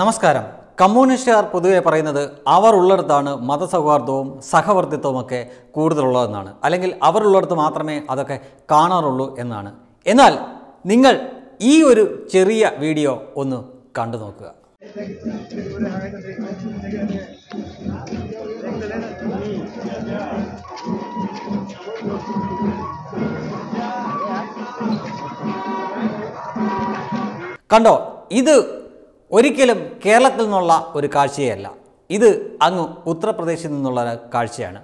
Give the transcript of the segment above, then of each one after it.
നമസ്കാരം കമ്മ്യൂണിസ്റ്റുകാർ പൊതുവെ പറയുന്നത് അവർ ഉള്ളിടത്താണ് മതസൗഹാർദ്ദവും സഹവർത്തിത്വമൊക്കെ കൂടുതലുള്ളതെന്നാണ് അല്ലെങ്കിൽ അവരുള്ളിടത്ത് മാത്രമേ അതൊക്കെ കാണാറുള്ളൂ എന്നാണ് എന്നാൽ നിങ്ങൾ ഈ ഒരു ചെറിയ വീഡിയോ ഒന്ന് കണ്ടു നോക്കുക കണ്ടോ ഇത് ഒരിക്കലും കേരളത്തിൽ നിന്നുള്ള ഒരു കാഴ്ചയല്ല ഇത് അങ്ങ് ഉത്തർപ്രദേശിൽ നിന്നുള്ള കാഴ്ചയാണ്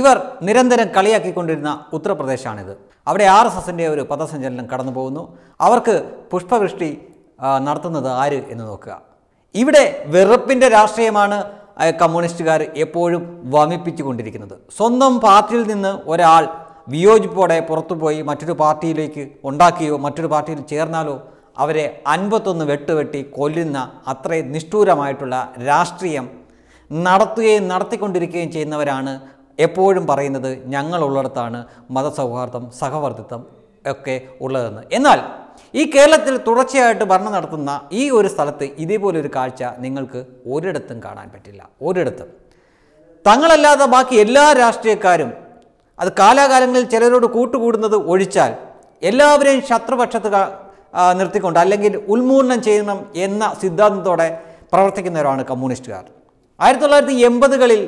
ഇവർ നിരന്തരം കളിയാക്കിക്കൊണ്ടിരുന്ന ഉത്തർപ്രദേശാണിത് അവിടെ ആർ എസ് എസിൻ്റെ ഒരു പഥസഞ്ചലനം കടന്നു പോകുന്നു അവർക്ക് പുഷ്പവൃഷ്ടി നടത്തുന്നത് ആര് എന്ന് നോക്കുക ഇവിടെ വെറുപ്പിൻ്റെ രാഷ്ട്രീയമാണ് കമ്മ്യൂണിസ്റ്റുകാർ എപ്പോഴും വമിപ്പിച്ചുകൊണ്ടിരിക്കുന്നത് സ്വന്തം പാർട്ടിയിൽ നിന്ന് ഒരാൾ വിയോജിപ്പോടെ പുറത്തുപോയി മറ്റൊരു പാർട്ടിയിലേക്ക് ഉണ്ടാക്കിയോ മറ്റൊരു പാർട്ടിയിൽ ചേർന്നാലോ അവരെ അൻപത്തൊന്ന് വെട്ടുവെട്ടി കൊല്ലുന്ന അത്രയും നിഷ്ഠൂരമായിട്ടുള്ള രാഷ്ട്രീയം നടത്തുകയും നടത്തിക്കൊണ്ടിരിക്കുകയും ചെയ്യുന്നവരാണ് എപ്പോഴും പറയുന്നത് ഞങ്ങളുള്ളിടത്താണ് മതസൗഹാർദ്ദം സഹവർത്തിത്വം ഒക്കെ ഉള്ളതെന്ന് എന്നാൽ ഈ കേരളത്തിൽ തുടർച്ചയായിട്ട് ഭരണം നടത്തുന്ന ഈ ഒരു സ്ഥലത്ത് ഇതേപോലൊരു കാഴ്ച നിങ്ങൾക്ക് ഒരിടത്തും കാണാൻ പറ്റില്ല ഒരിടത്തും തങ്ങളല്ലാതെ ബാക്കി എല്ലാ രാഷ്ട്രീയക്കാരും അത് കാലാകാലങ്ങളിൽ ചിലരോട് കൂട്ടുകൂടുന്നത് ഒഴിച്ചാൽ എല്ലാവരെയും ശത്രുപക്ഷത്ത് നിർത്തിക്കൊണ്ട് അല്ലെങ്കിൽ ഉന്മൂലനം ചെയ്യണം എന്ന സിദ്ധാന്തത്തോടെ പ്രവർത്തിക്കുന്നവരാണ് കമ്മ്യൂണിസ്റ്റുകാർ ആയിരത്തി തൊള്ളായിരത്തി എൺപതുകളിൽ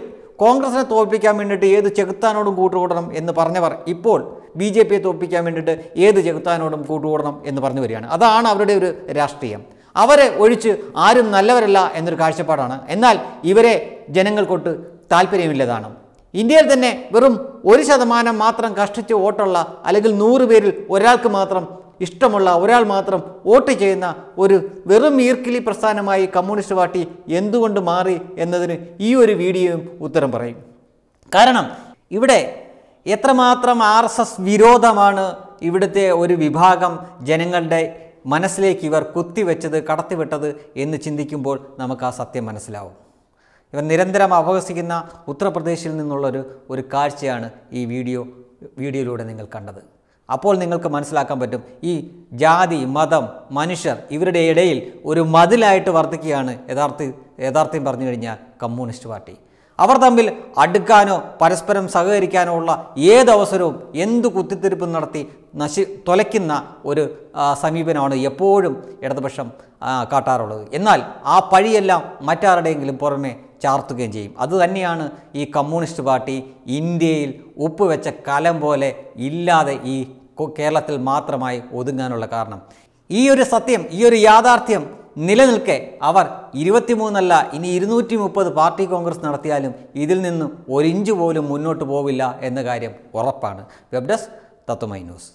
കോൺഗ്രസിനെ തോൽപ്പിക്കാൻ വേണ്ടിയിട്ട് ഏത് ചെകുത്താനോടും കൂട്ടുകൂടണം എന്ന് പറഞ്ഞവർ ഇപ്പോൾ ബി ജെ പിയെ തോൽപ്പിക്കാൻ വേണ്ടിയിട്ട് ഏത് ചെകുത്താനോടും കൂട്ടുകൂടണം എന്ന് പറഞ്ഞു വരികയാണ് അതാണ് അവരുടെ ഒരു രാഷ്ട്രീയം അവരെ ഒഴിച്ച് ആരും നല്ലവരല്ല എന്നൊരു കാഴ്ചപ്പാടാണ് എന്നാൽ ഇവരെ ജനങ്ങൾക്കൊട്ട് താല്പര്യമില്ലതാണ് ഇന്ത്യയിൽ തന്നെ വെറും ഒരു ശതമാനം മാത്രം കഷ്ടിച്ച് വോട്ടുള്ള അല്ലെങ്കിൽ നൂറ് പേരിൽ ഒരാൾക്ക് മാത്രം ഇഷ്ടമുള്ള ഒരാൾ മാത്രം വോട്ട് ചെയ്യുന്ന ഒരു വെറും ഈർക്കിലി പ്രസ്ഥാനമായി കമ്മ്യൂണിസ്റ്റ് പാർട്ടി എന്തുകൊണ്ട് മാറി എന്നതിന് ഈ ഒരു വീഡിയോയും ഉത്തരം പറയും കാരണം ഇവിടെ എത്രമാത്രം ആർ എസ് എസ് വിരോധമാണ് ഇവിടുത്തെ ഒരു വിഭാഗം ജനങ്ങളുടെ മനസ്സിലേക്ക് ഇവർ കുത്തിവെച്ചത് കടത്തിവിട്ടത് എന്ന് ചിന്തിക്കുമ്പോൾ നമുക്ക് ആ സത്യം മനസ്സിലാവും ഇവർ നിരന്തരം അപഹസിക്കുന്ന ഉത്തർപ്രദേശിൽ നിന്നുള്ളൊരു ഒരു കാഴ്ചയാണ് ഈ വീഡിയോ വീഡിയോയിലൂടെ നിങ്ങൾ കണ്ടത് അപ്പോൾ നിങ്ങൾക്ക് മനസ്സിലാക്കാൻ പറ്റും ഈ ജാതി മതം മനുഷ്യർ ഇവരുടെ ഇടയിൽ ഒരു മതിലായിട്ട് വർദ്ധിക്കുകയാണ് യഥാർത്ഥ യഥാർത്ഥം പറഞ്ഞു കഴിഞ്ഞാൽ കമ്മ്യൂണിസ്റ്റ് പാർട്ടി അവർ തമ്മിൽ അടുക്കാനോ പരസ്പരം സഹകരിക്കാനോ ഉള്ള ഏതവസരവും എന്തു കുത്തിത്തിരിപ്പും നടത്തി നശി തുലയ്ക്കുന്ന ഒരു സമീപനമാണ് എപ്പോഴും ഇടതുപക്ഷം കാട്ടാറുള്ളത് എന്നാൽ ആ പഴിയെല്ലാം മറ്റാരുടെയെങ്കിലും പുറമേ ചാർത്തുകയും ചെയ്യും അതുതന്നെയാണ് ഈ കമ്മ്യൂണിസ്റ്റ് പാർട്ടി ഇന്ത്യയിൽ ഒപ്പുവെച്ച കലം പോലെ ഇല്ലാതെ ഈ കേരളത്തിൽ മാത്രമായി ഒതുങ്ങാനുള്ള കാരണം ഈ ഒരു സത്യം ഈ ഒരു യാഥാർത്ഥ്യം നിലനിൽക്കെ അവർ ഇരുപത്തിമൂന്നല്ല ഇനി ഇരുന്നൂറ്റി മുപ്പത് പാർട്ടി കോൺഗ്രസ് നടത്തിയാലും ഇതിൽ നിന്നും ഒരിഞ്ച് പോലും മുന്നോട്ട് പോവില്ല എന്ന കാര്യം ഉറപ്പാണ് വെബ് ഡെസ്ക് തത്വമൈ ന്യൂസ്